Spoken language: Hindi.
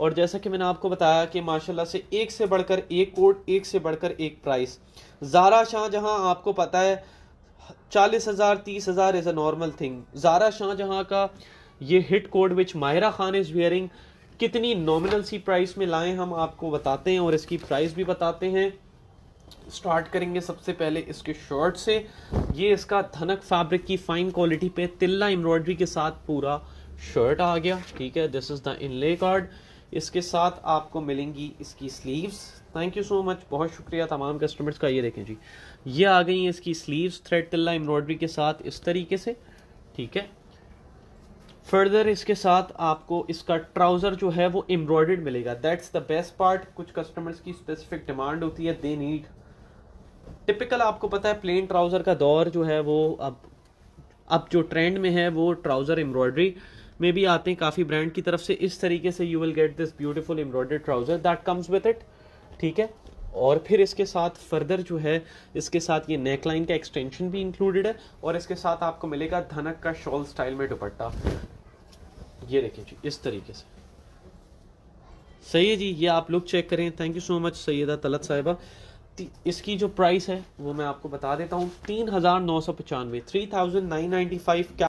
और जैसा कि मैंने आपको बताया कि माशाल्लाह से एक से बढ़कर एक कोड एक से बढ़कर एक प्राइस ज़ारा शाह जहां आपको पता है चालीस हज़ार तीस हज़ार is a normal thing Zara Shah Jahan का ये हिट कोड which Mahira Khan is wearing कितनी नॉमिनल सी प्राइस में लाए हम आपको बताते हैं और इसकी प्राइस भी बताते हैं स्टार्ट करेंगे सबसे पहले इसके शर्ट से ये इसका धनक फैब्रिक की फाइन क्वालिटी पे तिल्ला एम्ब्रॉयडरी के साथ पूरा शर्ट आ गया ठीक है this is the inlay card इसके साथ आपको मिलेंगी इसकी sleeves thank you so much बहुत शुक्रिया तमाम कस्टमर्स का ये देखें जी ये आ गई हैं इसकी स्लीव्स थ्रेड तिल्ला एम्ब्रॉयडरी के साथ इस तरीके से ठीक है फर्दर इसके साथ आपको इसका ट्राउज़र जो है वो एम्ब्रॉयडर्ड मिलेगा दैट्स द बेस्ट पार्ट कुछ कस्टमर्स की स्पेसिफिक डिमांड होती है दे नीड टिपिकल आपको पता है प्लेन ट्राउज़र का दौर जो है वो अब अब जो ट्रेंड में है वो ट्राउज़र एम्ब्रॉयडरी में भी आते हैं काफ़ी ब्रांड की तरफ से इस तरीके से you will get this beautiful embroidered trouser that comes with it ठीक है और फिर इसके साथ फर्दर जो है इसके साथ ये नेक लाइन का एक्सटेंशन भी इंक्लूडेड है और इसके साथ आपको मिलेगा धनक का शॉल स्टाइल में दुपट्टा ये देखिए जी इस तरीके से सही है जी ये आप लोग चेक करें thank you so much Saida Talat Sahiba इसकी जो प्राइस है वो मैं आपको बता देता हूँ तीन हज़ार नौ सौ पचानवे three thousand nine ninety five क्या